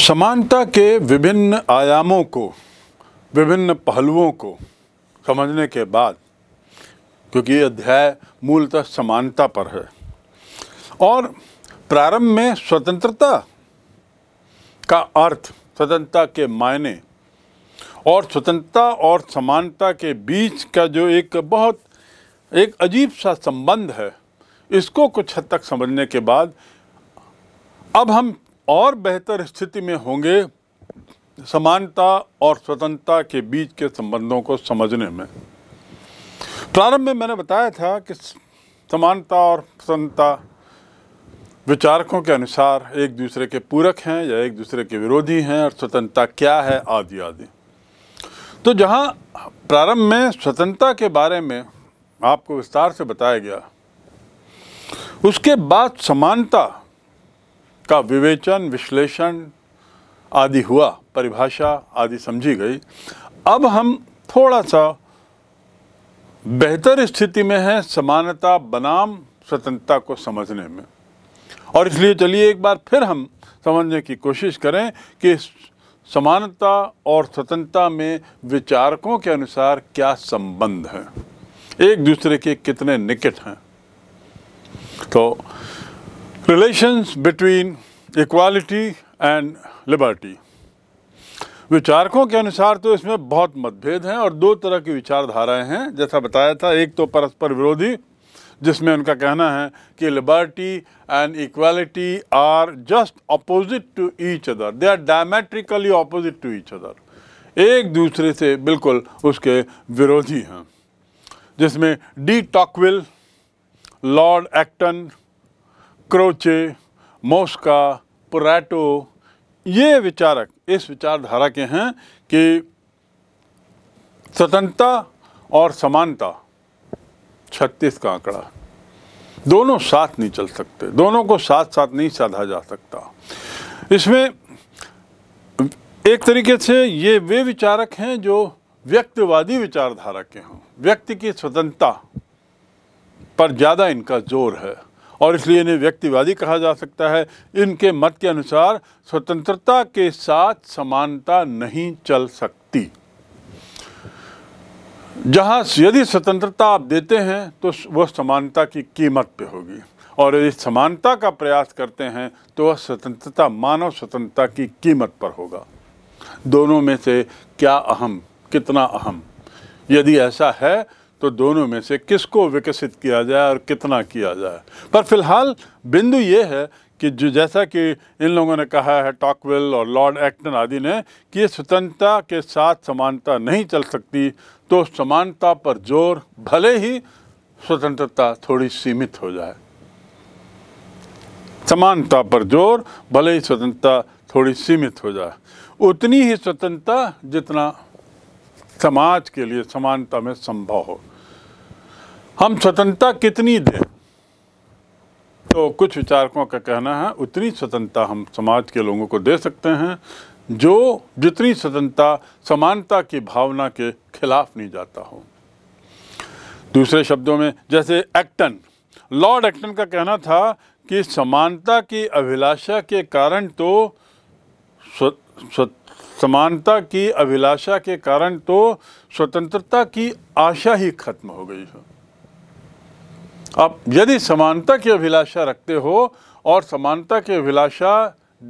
समानता के विभिन्न आयामों को विभिन्न पहलुओं को समझने के बाद क्योंकि ये अध्याय मूलतः समानता पर है और प्रारंभ में स्वतंत्रता का अर्थ स्वतंत्रता के मायने और स्वतंत्रता और समानता के बीच का जो एक बहुत एक अजीब सा संबंध है इसको कुछ हद तक समझने के बाद अब हम और बेहतर स्थिति में होंगे समानता और स्वतंत्रता के बीच के संबंधों को समझने में प्रारंभ में मैंने बताया था कि समानता और स्वतंत्रता विचारकों के अनुसार एक दूसरे के पूरक हैं या एक दूसरे के विरोधी हैं और स्वतंत्रता क्या है आदि आदि तो जहां प्रारंभ में स्वतंत्रता के बारे में आपको विस्तार से बताया गया उसके बाद समानता का विवेचन विश्लेषण आदि हुआ परिभाषा आदि समझी गई अब हम थोड़ा सा बेहतर स्थिति में हैं समानता बनाम स्वतंत्रता को समझने में और इसलिए चलिए एक बार फिर हम समझने की कोशिश करें कि समानता और स्वतंत्रता में विचारकों के अनुसार क्या संबंध है एक दूसरे के कितने निकट हैं तो relations between equality and liberty विचारकों के अनुसार तो इसमें बहुत मतभेद हैं और दो तरह की विचारधाराएं हैं जैसा बताया था एक तो परस्पर विरोधी जिसमें उनका कहना है कि liberty and equality are just opposite to each other they are diametrically opposite to each other एक दूसरे से बिल्कुल उसके विरोधी हैं जिसमें de Tocqueville Lord Acton Croce Mosca Pareto ये विचारक इस विचारधारा के हैं कि स्वतंत्रता और समानता छत्तीस का आंकड़ा दोनों साथ नहीं चल सकते दोनों को साथ साथ नहीं साधा जा सकता इसमें एक तरीके से ये वे विचारक हैं जो व्यक्तिवादी विचारधारा के हों व्यक्ति की स्वतंत्रता पर ज़्यादा इनका जोर है और इसलिए इन्हें व्यक्तिवादी कहा जा सकता है इनके मत के अनुसार स्वतंत्रता के साथ समानता नहीं चल सकती जहां यदि स्वतंत्रता आप देते हैं तो वह समानता की कीमत पे होगी और यदि समानता का प्रयास करते हैं तो वह स्वतंत्रता मानव स्वतंत्रता की कीमत पर होगा दोनों में से क्या अहम कितना अहम यदि ऐसा है तो दोनों में से किसको विकसित किया जाए और कितना किया जाए पर फिलहाल बिंदु ये है कि जो जैसा कि इन लोगों ने कहा है टॉकविल और लॉर्ड एक्टन आदि ने कि ये स्वतंत्रता के साथ समानता नहीं चल सकती तो समानता पर जोर भले ही स्वतंत्रता थोड़ी सीमित हो जाए समानता पर जोर भले ही स्वतंत्रता थोड़ी सीमित हो जाए उतनी ही स्वतंत्रता जितना समाज के लिए समानता में संभव हो हम स्वतंत्रता कितनी दें तो कुछ विचारकों का कहना है उतनी स्वतंत्रता हम समाज के लोगों को दे सकते हैं जो जितनी स्वतंत्रता समानता की भावना के खिलाफ नहीं जाता हो दूसरे शब्दों में जैसे एक्टन लॉर्ड एक्टन का कहना था कि समानता की अभिलाषा के कारण तो समानता की अभिलाषा के कारण तो स्वतंत्रता की आशा ही खत्म हो गई है आप यदि समानता की अभिलाषा रखते हो और समानता की अभिलाषा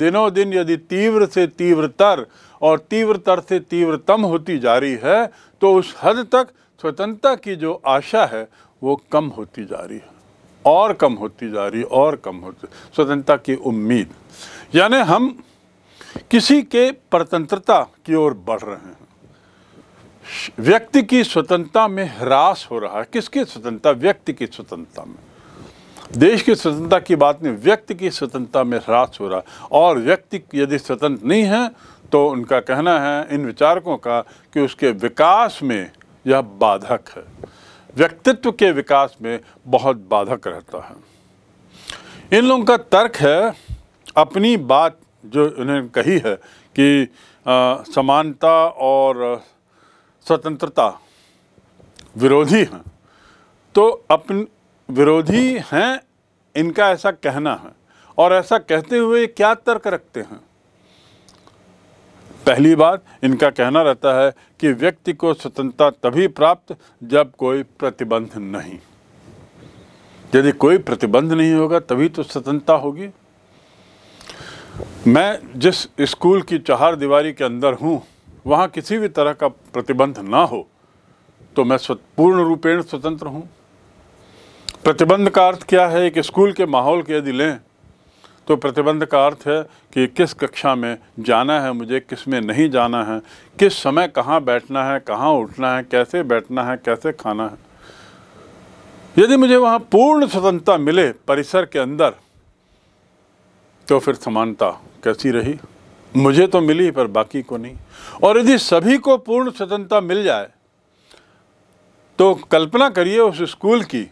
दिनों दिन यदि तीव्र से तीव्रतर और तीव्रतर से तीव्रतम होती जा रही है तो उस हद तक स्वतंत्रता की जो आशा है वो कम होती जा रही है और कम होती जा रही और कम होती स्वतंत्रता की उम्मीद यानी हम किसी के परतंत्रता की ओर बढ़ रहे हैं व्यक्ति की स्वतंत्रता में ह्रास हो रहा है किसकी स्वतंत्रता व्यक्ति की स्वतंत्रता में देश की स्वतंत्रता की बात नहीं व्यक्ति की स्वतंत्रता में ह्रास हो रहा है और व्यक्ति यदि स्वतंत्र नहीं है तो उनका कहना है इन विचारकों का कि उसके विकास में यह बाधक है व्यक्तित्व के विकास में बहुत बाधक रहता है इन लोगों का तर्क है अपनी बात जो इन्होंने कही है कि समानता और स्वतंत्रता विरोधी हैं तो अपन विरोधी हैं इनका ऐसा कहना है और ऐसा कहते हुए क्या तर्क रखते हैं पहली बात इनका कहना रहता है कि व्यक्ति को स्वतंत्रता तभी प्राप्त जब कोई प्रतिबंध नहीं यदि कोई प्रतिबंध नहीं होगा तभी तो स्वतंत्रता होगी मैं जिस स्कूल की चार दीवारी के अंदर हूँ वहाँ किसी भी तरह का प्रतिबंध ना हो तो मैं पूर्ण रूपेण स्वतंत्र हूँ प्रतिबंध का अर्थ क्या है एक स्कूल के माहौल के यदि लें तो प्रतिबंध का अर्थ है कि किस कक्षा में जाना है मुझे किस में नहीं जाना है किस समय कहाँ बैठना है कहाँ उठना है कैसे बैठना है कैसे खाना है यदि मुझे वहाँ पूर्ण स्वतंत्रता मिले परिसर के अंदर तो फिर समानता कैसी रही मुझे तो मिली पर बाकी को नहीं और यदि सभी को पूर्ण स्वतंत्रता मिल जाए तो कल्पना करिए उस स्कूल की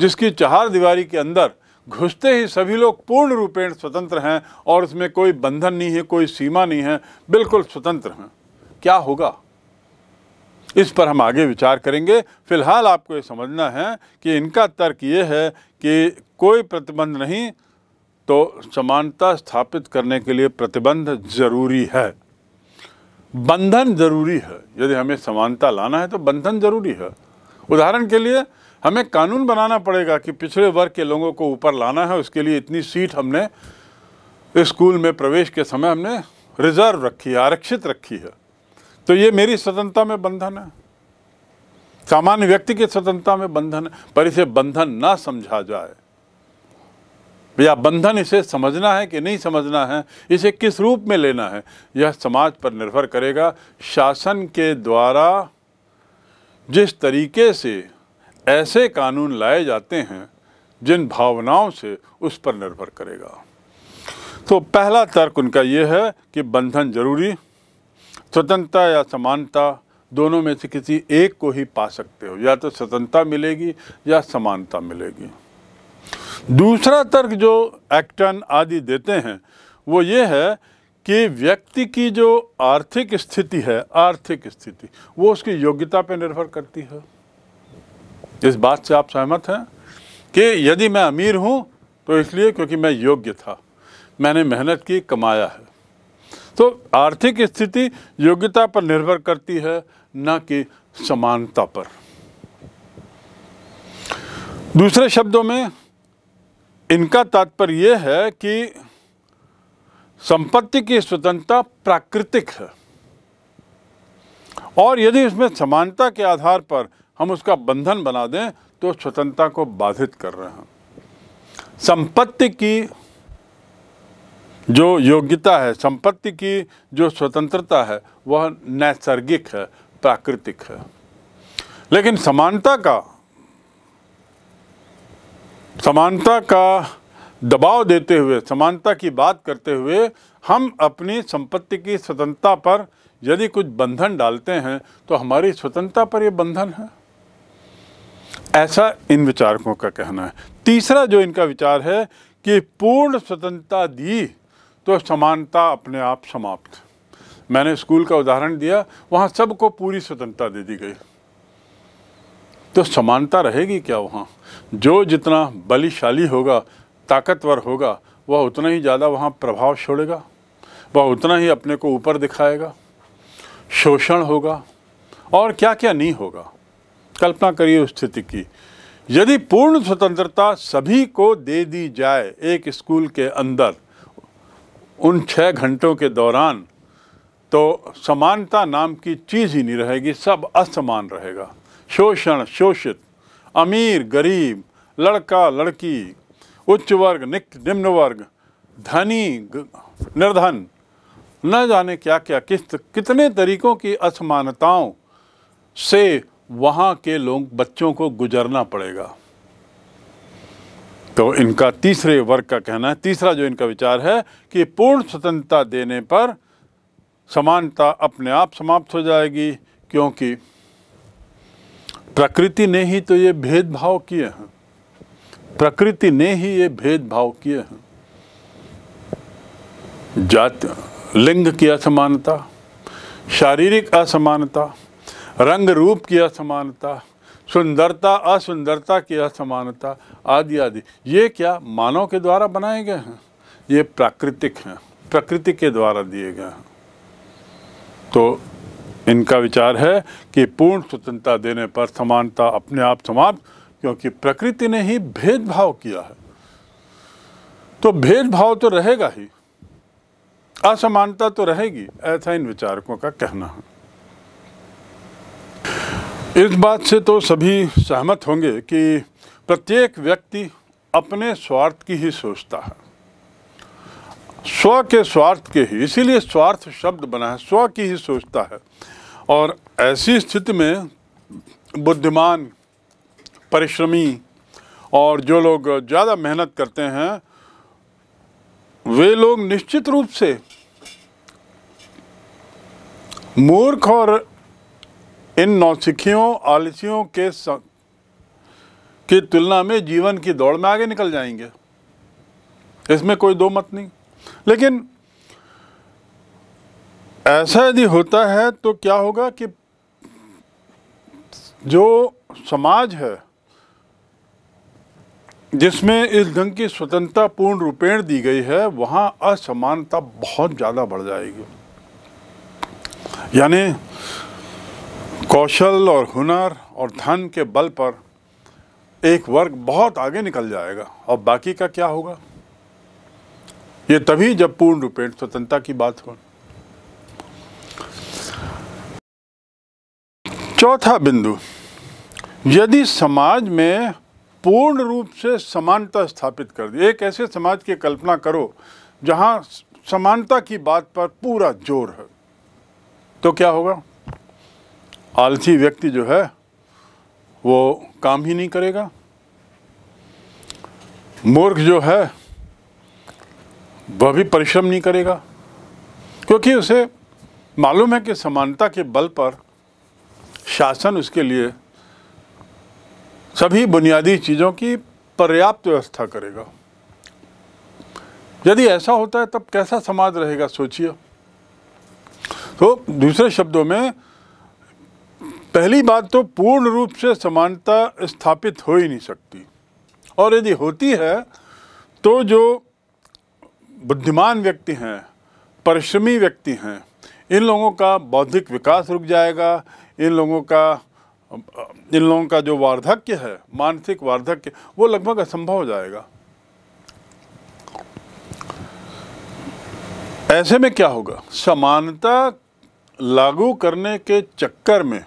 जिसकी चार दीवारी के अंदर घुसते ही सभी लोग पूर्ण रूपेण स्वतंत्र हैं और उसमें कोई बंधन नहीं है कोई सीमा नहीं है बिल्कुल स्वतंत्र हैं क्या होगा इस पर हम आगे विचार करेंगे फिलहाल आपको ये समझना है कि इनका तर्क ये है कि कोई प्रतिबंध नहीं तो समानता स्थापित करने के लिए प्रतिबंध जरूरी है बंधन जरूरी है यदि हमें समानता लाना है तो बंधन जरूरी है उदाहरण के लिए हमें कानून बनाना पड़ेगा कि पिछड़े वर्ग के लोगों को ऊपर लाना है उसके लिए इतनी सीट हमने स्कूल में प्रवेश के समय हमने रिजर्व रखी है आरक्षित रखी है तो ये मेरी स्वतंत्रता में बंधन है सामान्य व्यक्ति की स्वतंत्रता में बंधन है पर इसे बंधन ना समझा जाए तो या बंधन इसे समझना है कि नहीं समझना है इसे किस रूप में लेना है यह समाज पर निर्भर करेगा शासन के द्वारा जिस तरीके से ऐसे कानून लाए जाते हैं जिन भावनाओं से उस पर निर्भर करेगा तो पहला तर्क उनका ये है कि बंधन जरूरी स्वतंत्रता या समानता दोनों में से किसी एक को ही पा सकते हो या तो स्वतंत्रता मिलेगी या समानता मिलेगी दूसरा तर्क जो एक्टन आदि देते हैं वो ये है कि व्यक्ति की जो आर्थिक स्थिति है आर्थिक स्थिति वो उसकी योग्यता पर निर्भर करती है इस बात से आप सहमत हैं कि यदि मैं अमीर हूँ तो इसलिए क्योंकि मैं योग्य था मैंने मेहनत की कमाया है तो आर्थिक स्थिति योग्यता पर निर्भर करती है न कि समानता पर दूसरे शब्दों में इनका तात्पर्य यह है कि संपत्ति की स्वतंत्रता प्राकृतिक है और यदि इसमें समानता के आधार पर हम उसका बंधन बना दें तो स्वतंत्रता को बाधित कर रहे हैं संपत्ति की जो योग्यता है संपत्ति की जो स्वतंत्रता है वह नैसर्गिक है प्राकृतिक है लेकिन समानता का समानता का दबाव देते हुए समानता की बात करते हुए हम अपनी संपत्ति की स्वतंत्रता पर यदि कुछ बंधन डालते हैं तो हमारी स्वतंत्रता पर ये बंधन है ऐसा इन विचारकों का कहना है तीसरा जो इनका विचार है कि पूर्ण स्वतंत्रता दी तो समानता अपने आप समाप्त मैंने स्कूल का उदाहरण दिया वहाँ सबको पूरी स्वतंत्रता दे दी गई तो समानता रहेगी क्या वहाँ जो जितना बलिशाली होगा ताकतवर होगा वह उतना ही ज़्यादा वहाँ प्रभाव छोड़ेगा वह उतना ही अपने को ऊपर दिखाएगा शोषण होगा और क्या क्या नहीं होगा कल्पना करिए उस स्थिति की यदि पूर्ण स्वतंत्रता सभी को दे दी जाए एक स्कूल के अंदर उन छः घंटों के दौरान तो समानता नाम की चीज़ ही नहीं रहेगी सब असमान रहेगा शोषण शोषित अमीर गरीब लड़का लड़की उच्च वर्ग निम्न वर्ग धनी निर्धन न जाने क्या क्या किस कितने तरीकों की असमानताओं से वहाँ के लोग बच्चों को गुजरना पड़ेगा तो इनका तीसरे वर्ग का कहना है तीसरा जो इनका विचार है कि पूर्ण स्वतंत्रता देने पर समानता अपने आप समाप्त हो जाएगी क्योंकि प्रकृति ने ही तो ये भेदभाव किए हैं प्रकृति ने ही ये भेदभाव किए हैं जात लिंग की असमानता शारीरिक असमानता रंग रूप की असमानता सुंदरता असुंदरता की असमानता आदि आदि ये क्या मानव के द्वारा बनाए गए हैं ये प्राकृतिक हैं प्रकृति के द्वारा दिए गए हैं तो इनका विचार है कि पूर्ण स्वतंत्रता देने पर समानता अपने आप समाप्त क्योंकि प्रकृति ने ही भेदभाव किया है तो भेदभाव तो रहेगा ही असमानता तो रहेगी ऐसा इन विचारकों का कहना है इस बात से तो सभी सहमत होंगे कि प्रत्येक व्यक्ति अपने स्वार्थ की ही सोचता है स्व के स्वार्थ के ही इसीलिए स्वार्थ शब्द बना है स्व की ही सोचता है और ऐसी स्थिति में बुद्धिमान परिश्रमी और जो लोग ज़्यादा मेहनत करते हैं वे लोग निश्चित रूप से मूर्ख और इन नौसिखियों आलसियों के की तुलना में जीवन की दौड़ में आगे निकल जाएंगे इसमें कोई दो मत नहीं लेकिन ऐसा यदि होता है तो क्या होगा कि जो समाज है जिसमें इस ढंग की स्वतंत्रता पूर्ण रूपेण दी गई है वहाँ असमानता बहुत ज़्यादा बढ़ जाएगी यानी कौशल और हुनर और धन के बल पर एक वर्ग बहुत आगे निकल जाएगा और बाकी का क्या होगा ये तभी जब पूर्ण रूपेण स्वतंत्रता की बात हो चौथा बिंदु यदि समाज में पूर्ण रूप से समानता स्थापित कर दी एक ऐसे समाज की कल्पना करो जहां समानता की बात पर पूरा जोर है तो क्या होगा आलसी व्यक्ति जो है वो काम ही नहीं करेगा मूर्ख जो है वह भी परिश्रम नहीं करेगा क्योंकि उसे मालूम है कि समानता के बल पर शासन उसके लिए सभी बुनियादी चीज़ों की पर्याप्त व्यवस्था करेगा यदि ऐसा होता है तब कैसा समाज रहेगा सोचिए तो दूसरे शब्दों में पहली बात तो पूर्ण रूप से समानता स्थापित हो ही नहीं सकती और यदि होती है तो जो बुद्धिमान व्यक्ति हैं परिश्रमी व्यक्ति हैं इन लोगों का बौद्धिक विकास रुक जाएगा इन लोगों का इन लोगों का जो वार्धक्य है मानसिक वार्धक्य वो लगभग असंभव हो जाएगा ऐसे में क्या होगा समानता लागू करने के चक्कर में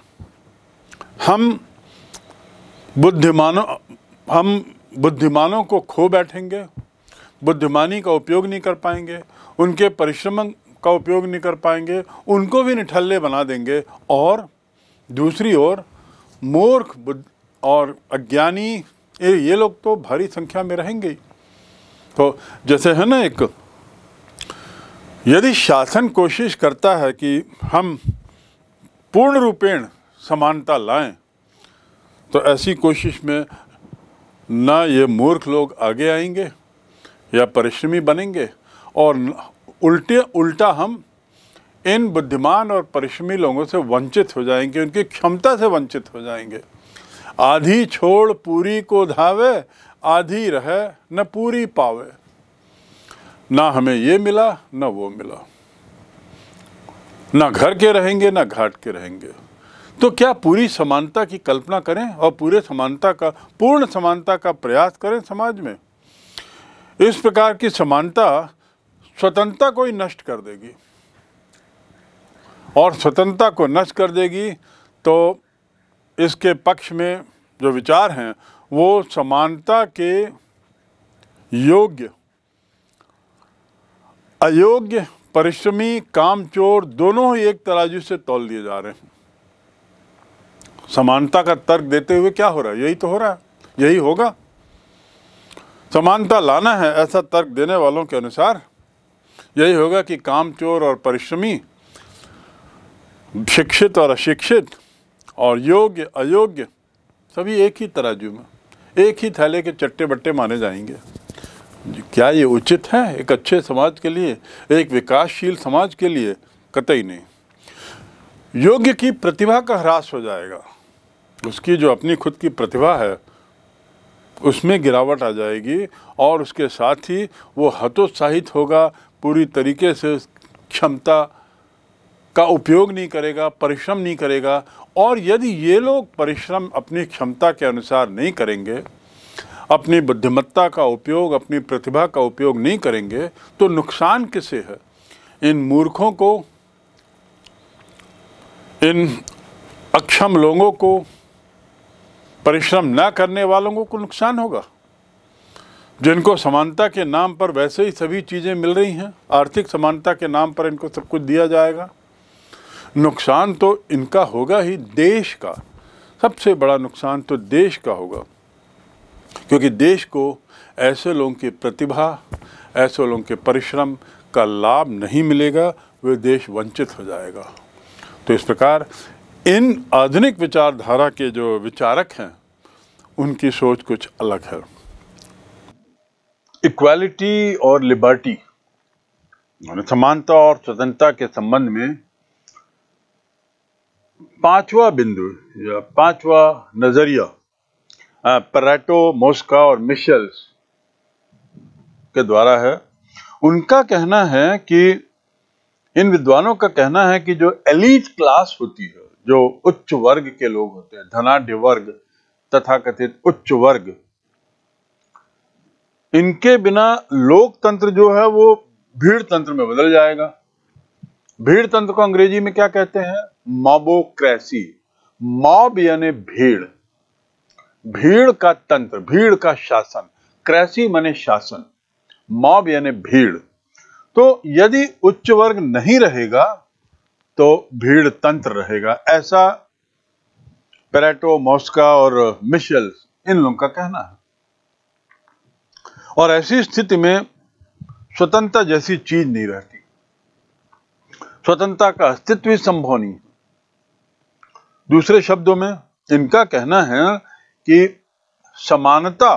हम बुद्धिमानों हम बुद्धिमानों को खो बैठेंगे बुद्धिमानी का उपयोग नहीं कर पाएंगे उनके परिश्रम का उपयोग नहीं कर पाएंगे उनको भी निठल्ले बना देंगे और दूसरी ओर मूर्ख बुद्ध और अज्ञानी ये लोग तो भारी संख्या में रहेंगे तो जैसे है ना एक यदि शासन कोशिश करता है कि हम पूर्ण रूपेण समानता लाएं तो ऐसी कोशिश में ना ये मूर्ख लोग आगे आएंगे या परिश्रमी बनेंगे और उल्टे उल्टा हम इन बुद्धिमान और परिश्रमी लोगों से वंचित हो जाएंगे उनकी क्षमता से वंचित हो जाएंगे आधी छोड़ पूरी को धावे आधी रहे न पूरी पावे ना हमें ये मिला न वो मिला ना घर के रहेंगे ना घाट के रहेंगे तो क्या पूरी समानता की कल्पना करें और पूरे समानता का पूर्ण समानता का प्रयास करें समाज में इस प्रकार की समानता स्वतंत्रता को ही नष्ट कर देगी और स्वतंत्रता को नष्ट कर देगी तो इसके पक्ष में जो विचार हैं वो समानता के योग्य अयोग्य परिश्रमी कामचोर दोनों ही एक तराजू से तोल दिए जा रहे हैं समानता का तर्क देते हुए क्या हो रहा है यही तो हो रहा है यही होगा समानता लाना है ऐसा तर्क देने वालों के अनुसार यही होगा कि कामचोर और परिश्रमी शिक्षित और अशिक्षित और योग्य अयोग्य सभी एक ही तराजू में एक ही थैले के चट्टे बट्टे माने जाएंगे क्या ये उचित है एक अच्छे समाज के लिए एक विकासशील समाज के लिए कतई नहीं योग्य की प्रतिभा का ह्रास हो जाएगा उसकी जो अपनी खुद की प्रतिभा है उसमें गिरावट आ जाएगी और उसके साथ ही वो हतोत्साहित होगा पूरी तरीके से क्षमता का उपयोग नहीं करेगा परिश्रम नहीं करेगा और यदि ये लोग परिश्रम अपनी क्षमता के अनुसार नहीं करेंगे अपनी बुद्धिमत्ता का उपयोग अपनी प्रतिभा का उपयोग नहीं करेंगे तो नुकसान किसे है इन मूर्खों को इन अक्षम लोगों को परिश्रम ना करने वालों को नुकसान होगा जिनको समानता के नाम पर वैसे ही सभी चीज़ें मिल रही हैं आर्थिक समानता के नाम पर इनको सब कुछ दिया जाएगा नुकसान तो इनका होगा ही देश का सबसे बड़ा नुकसान तो देश का होगा क्योंकि देश को ऐसे लोगों की प्रतिभा ऐसे लोगों के परिश्रम का लाभ नहीं मिलेगा वे देश वंचित हो जाएगा तो इस प्रकार इन आधुनिक विचारधारा के जो विचारक हैं उनकी सोच कुछ अलग है इक्वालिटी और लिबर्टी समानता और स्वतंत्रता के संबंध में पांचवा बिंदु या पांचवा नजरिया परेटो मोस्का और मिशेल्स के द्वारा है उनका कहना है कि इन विद्वानों का कहना है कि जो एलिट क्लास होती है जो उच्च वर्ग के लोग होते हैं धनाढ़ वर्ग तथा कथित उच्च वर्ग इनके बिना लोकतंत्र जो है वो भीड़ तंत्र में बदल जाएगा भीड़ तंत्र को अंग्रेजी में क्या कहते हैं मॉबोक्रेसी मॉब यानी भीड़ भीड़ का तंत्र भीड़ का शासन क्रैसी माने शासन मॉब यानी भीड़ तो यदि उच्च वर्ग नहीं रहेगा तो भीड़ तंत्र रहेगा ऐसा पेरेटो मॉस्का और मिशेल इन लोगों का कहना है और ऐसी स्थिति में स्वतंत्रता जैसी चीज नहीं रहती स्वतंत्रता का अस्तित्व ही संभव नहीं है दूसरे शब्दों में इनका कहना है कि समानता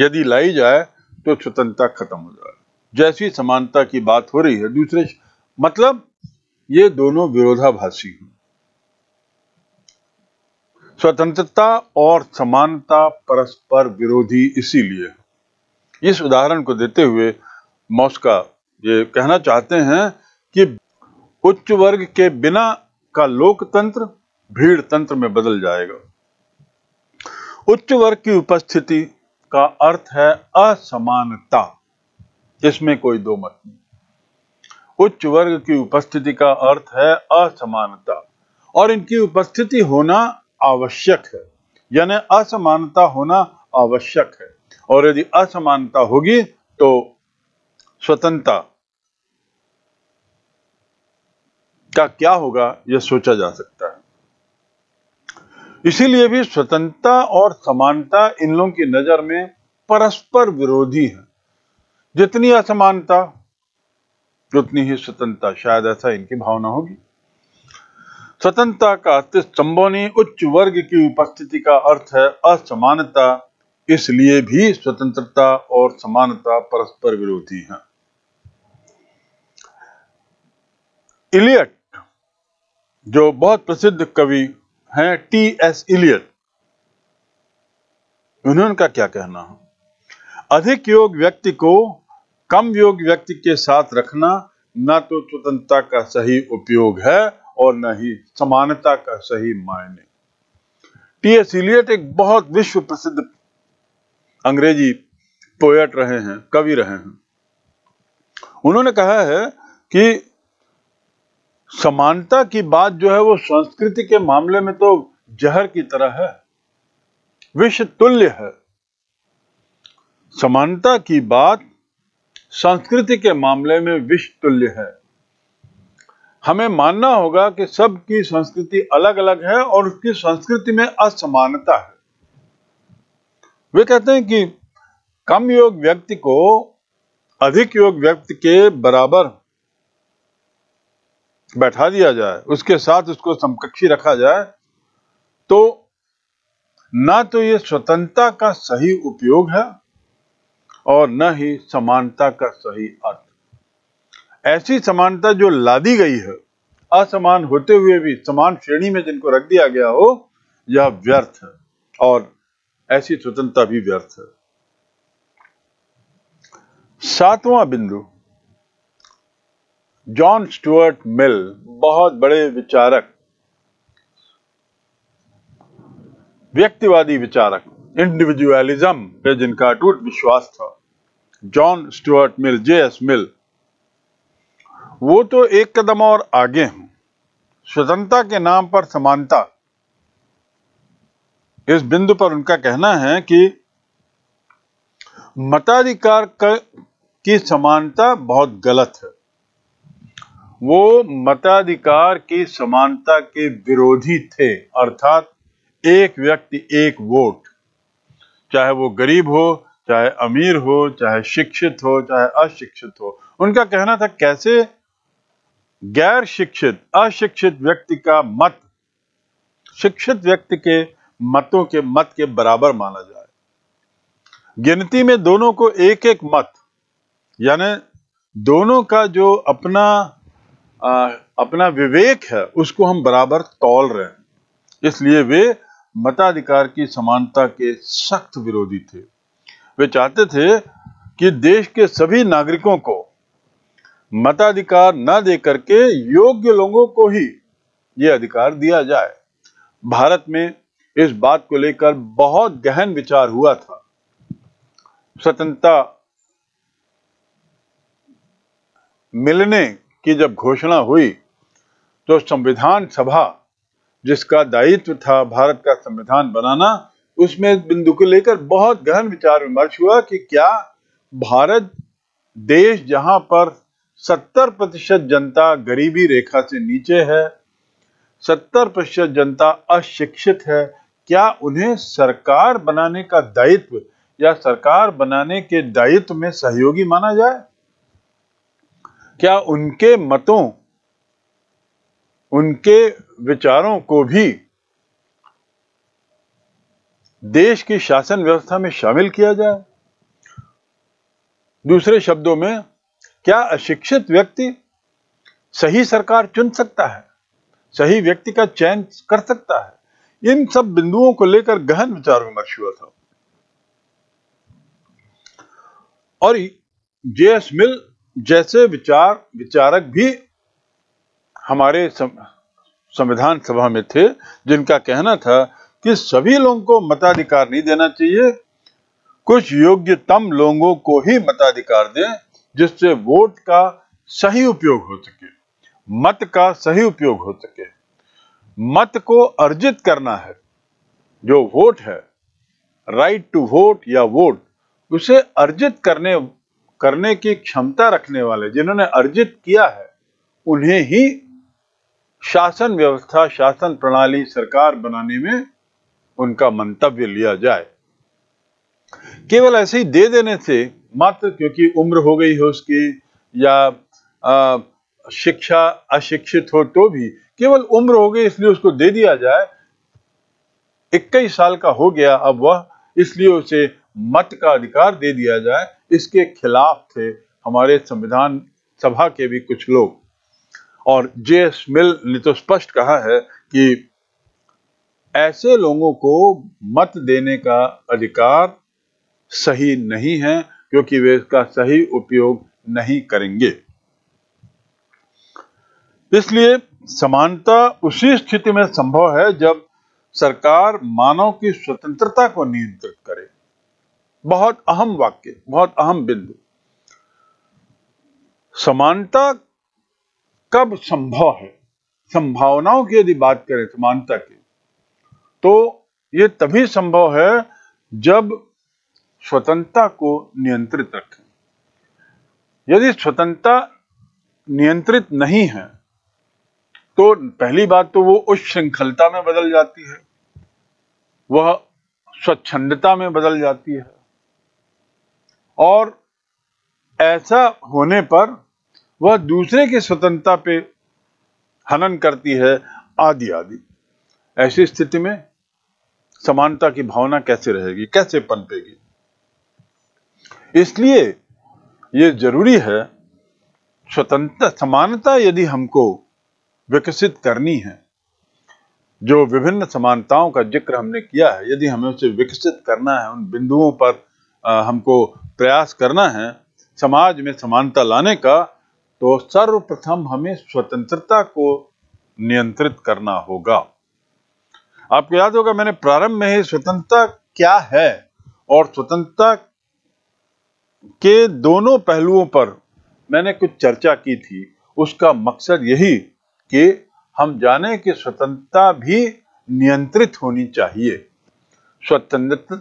यदि लाई जाए तो स्वतंत्रता खत्म हो जाए जैसी समानता की बात हो रही है दूसरे मतलब ये दोनों विरोधाभासी हैं स्वतंत्रता और समानता परस्पर विरोधी इसीलिए इस उदाहरण को देते हुए मॉस्का ये कहना चाहते हैं कि उच्च वर्ग के बिना का लोकतंत्र भीड़ तंत्र में बदल जाएगा उच्च वर्ग की उपस्थिति का अर्थ है असमानता इसमें कोई दो मत नहीं उच्च वर्ग की उपस्थिति का अर्थ है असमानता और इनकी उपस्थिति होना आवश्यक है यानी असमानता होना आवश्यक है और यदि असमानता होगी तो स्वतंत्रता का क्या होगा यह सोचा जा सकता इसीलिए भी स्वतंत्रता और समानता इन लोगों की नजर में परस्पर विरोधी है जितनी असमानता उतनी ही स्वतंत्रता शायद ऐसा इनकी भावना होगी स्वतंत्रता का अस्तित्व संबोनी उच्च वर्ग की उपस्थिति का अर्थ है असमानता इसलिए भी स्वतंत्रता और समानता परस्पर विरोधी है इलियट जो बहुत प्रसिद्ध कवि हैं टी एस इलियट उनका क्या कहना है अधिक योग व्यक्ति को कम योग व्यक्ति के साथ रखना ना तो स्वतंत्रता का सही उपयोग है और न ही समानता का सही मायने टी एस इलियट एक बहुत विश्व प्रसिद्ध अंग्रेजी पोएट रहे हैं कवि रहे हैं उन्होंने कहा है कि समानता की बात जो है वो संस्कृति के मामले में तो जहर की तरह है विश्व तुल्य है समानता की बात संस्कृति के मामले में विश्व तुल्य है हमें मानना होगा कि सबकी संस्कृति अलग अलग है और उसकी संस्कृति में असमानता है वे कहते हैं कि कम योग व्यक्ति को अधिक योग व्यक्ति के बराबर बैठा दिया जाए उसके साथ उसको समकक्षी रखा जाए तो ना तो ये स्वतंत्रता का सही उपयोग है और न ही समानता का सही अर्थ ऐसी समानता जो लादी गई है असमान होते हुए भी समान श्रेणी में जिनको रख दिया गया हो यह व्यर्थ है और ऐसी स्वतंत्रता भी व्यर्थ है सातवां बिंदु जॉन स्टुअर्ट मिल बहुत बड़े विचारक व्यक्तिवादी विचारक इंडिविजुअलिज्म पे जिनका अटूट विश्वास था John Stuart Mill J S Mill वो तो एक कदम और आगे हैं स्वतंत्रता के नाम पर समानता इस बिंदु पर उनका कहना है कि मताधिकार की समानता बहुत गलत है वो मताधिकार की समानता के विरोधी थे अर्थात एक व्यक्ति एक वोट चाहे वो गरीब हो चाहे अमीर हो चाहे शिक्षित हो चाहे अशिक्षित हो उनका कहना था कैसे गैर शिक्षित अशिक्षित व्यक्ति का मत शिक्षित व्यक्ति के मतों के मत के बराबर माना जाए गिनती में दोनों को एक एक मत यानी दोनों का जो अपना आ, अपना विवेक है उसको हम बराबर तोल रहे हैं इसलिए वे मताधिकार की समानता के सख्त विरोधी थे वे चाहते थे कि देश के सभी नागरिकों को मताधिकार न दे करके योग्य लोगों को ही ये अधिकार दिया जाए भारत में इस बात को लेकर बहुत गहन विचार हुआ था स्वतंत्रता मिलने की जब घोषणा हुई तो संविधान सभा जिसका दायित्व था भारत का संविधान बनाना उसमें इस बिंदु को लेकर बहुत गहन विचार विमर्श हुआ कि क्या भारत देश जहां पर 70 प्रतिशत जनता गरीबी रेखा से नीचे है 70 प्रतिशत जनता अशिक्षित है क्या उन्हें सरकार बनाने का दायित्व या सरकार बनाने के दायित्व में सहयोगी माना जाए क्या उनके मतों उनके विचारों को भी देश की शासन व्यवस्था में शामिल किया जाए दूसरे शब्दों में क्या अशिक्षित व्यक्ति सही सरकार चुन सकता है सही व्यक्ति का चयन कर सकता है इन सब बिंदुओं को लेकर गहन विचार विमर्श हुआ था और जे एस मिल जैसे विचार विचारक भी हमारे संविधान सभा में थे जिनका कहना था कि सभी लोगों को मताधिकार नहीं देना चाहिए कुछ योग्यतम लोगों को ही मताधिकार दें जिससे वोट का सही उपयोग हो सके मत का सही उपयोग हो सके मत को अर्जित करना है जो वोट है राइट टू वोट या वोट उसे अर्जित करने करने की क्षमता रखने वाले जिन्होंने अर्जित किया है उन्हें ही शासन व्यवस्था शासन प्रणाली सरकार बनाने में उनका मंतव्य लिया जाए केवल ऐसे ही दे देने से मात्र क्योंकि उम्र हो गई हो उसकी या आ, शिक्षा अशिक्षित हो तो भी केवल उम्र हो गई इसलिए उसको दे दिया जाए इक्कीस साल का हो गया अब वह इसलिए उसे मत का अधिकार दे दिया जाए इसके खिलाफ थे हमारे संविधान सभा के भी कुछ लोग और जे एस मिल ने तो स्पष्ट कहा है कि ऐसे लोगों को मत देने का अधिकार सही नहीं है क्योंकि वे इसका सही उपयोग नहीं करेंगे इसलिए समानता उसी स्थिति में संभव है जब सरकार मानव की स्वतंत्रता को नियंत्रित करे बहुत अहम वाक्य बहुत अहम बिंदु समानता कब संभव है संभावनाओं की यदि बात करें समानता की तो ये तभी संभव है जब स्वतंत्रता को नियंत्रित रखें यदि स्वतंत्रता नियंत्रित नहीं है तो पहली बात तो वो उस श्रृंखलता में बदल जाती है वह स्वच्छंदता में बदल जाती है और ऐसा होने पर वह दूसरे की स्वतंत्रता पे हनन करती है आदि आदि ऐसी स्थिति में समानता की भावना कैसे रहेगी कैसे पनपेगी इसलिए ये जरूरी है स्वतंत्रता समानता यदि हमको विकसित करनी है जो विभिन्न समानताओं का जिक्र हमने किया है यदि हमें उसे विकसित करना है उन बिंदुओं पर आ, हमको प्रयास करना है समाज में समानता लाने का तो सर्वप्रथम हमें स्वतंत्रता को नियंत्रित करना होगा आपको याद होगा मैंने प्रारंभ में ही स्वतंत्रता क्या है और स्वतंत्रता के दोनों पहलुओं पर मैंने कुछ चर्चा की थी उसका मकसद यही कि हम जाने कि स्वतंत्रता भी नियंत्रित होनी चाहिए स्वतंत्रता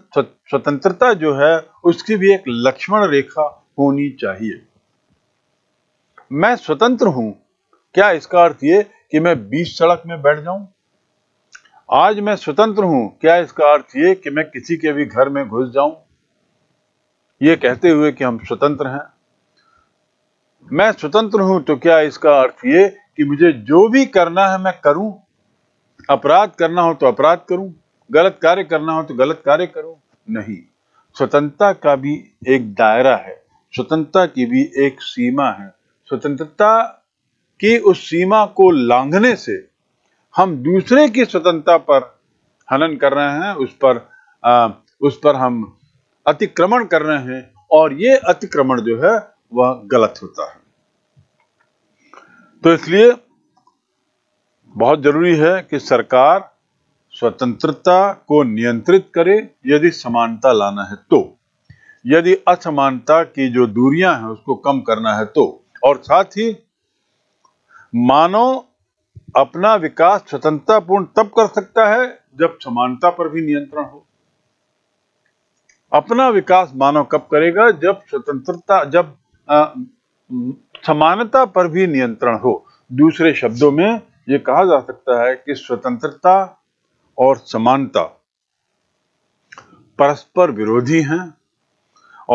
स्वतंत्रता जो है उसकी भी एक लक्ष्मण रेखा होनी चाहिए मैं स्वतंत्र हूं क्या इसका अर्थ ये कि मैं बीच सड़क में बैठ जाऊं आज मैं स्वतंत्र हूं क्या इसका अर्थ ये कि मैं किसी के भी घर में घुस जाऊं ये कहते हुए कि हम स्वतंत्र हैं मैं स्वतंत्र हूं तो क्या इसका अर्थ ये कि मुझे जो भी करना है मैं करूं अपराध करना हो तो अपराध करूं गलत कार्य करना हो तो गलत कार्य करो नहीं स्वतंत्रता का भी एक दायरा है स्वतंत्रता की भी एक सीमा है स्वतंत्रता की उस सीमा को लांघने से हम दूसरे की स्वतंत्रता पर हनन कर रहे हैं उस पर आ, उस पर हम अतिक्रमण कर रहे हैं और ये अतिक्रमण जो है वह गलत होता है तो इसलिए बहुत जरूरी है कि सरकार स्वतंत्रता को नियंत्रित करे यदि समानता लाना है तो यदि असमानता की जो दूरियां हैं उसको कम करना है तो और साथ ही मानव अपना विकास स्वतंत्रतापूर्ण तब कर सकता है जब समानता पर भी नियंत्रण हो अपना विकास मानव कब करेगा जब स्वतंत्रता जब समानता पर भी नियंत्रण हो दूसरे शब्दों में यह कहा जा सकता है कि स्वतंत्रता और समानता परस्पर विरोधी हैं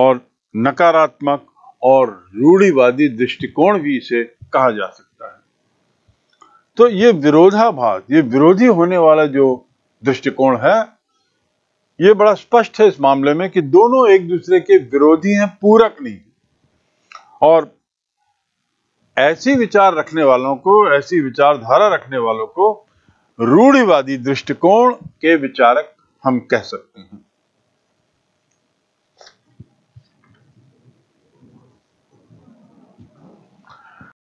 और नकारात्मक और रूढ़िवादी दृष्टिकोण भी इसे कहा जा सकता है तो ये विरोधाभास ये विरोधी होने वाला जो दृष्टिकोण है ये बड़ा स्पष्ट है इस मामले में कि दोनों एक दूसरे के विरोधी हैं पूरक नहीं और ऐसी विचार रखने वालों को ऐसी विचारधारा रखने वालों को रूढ़िवादी दृष्टिकोण के विचारक हम कह सकते हैं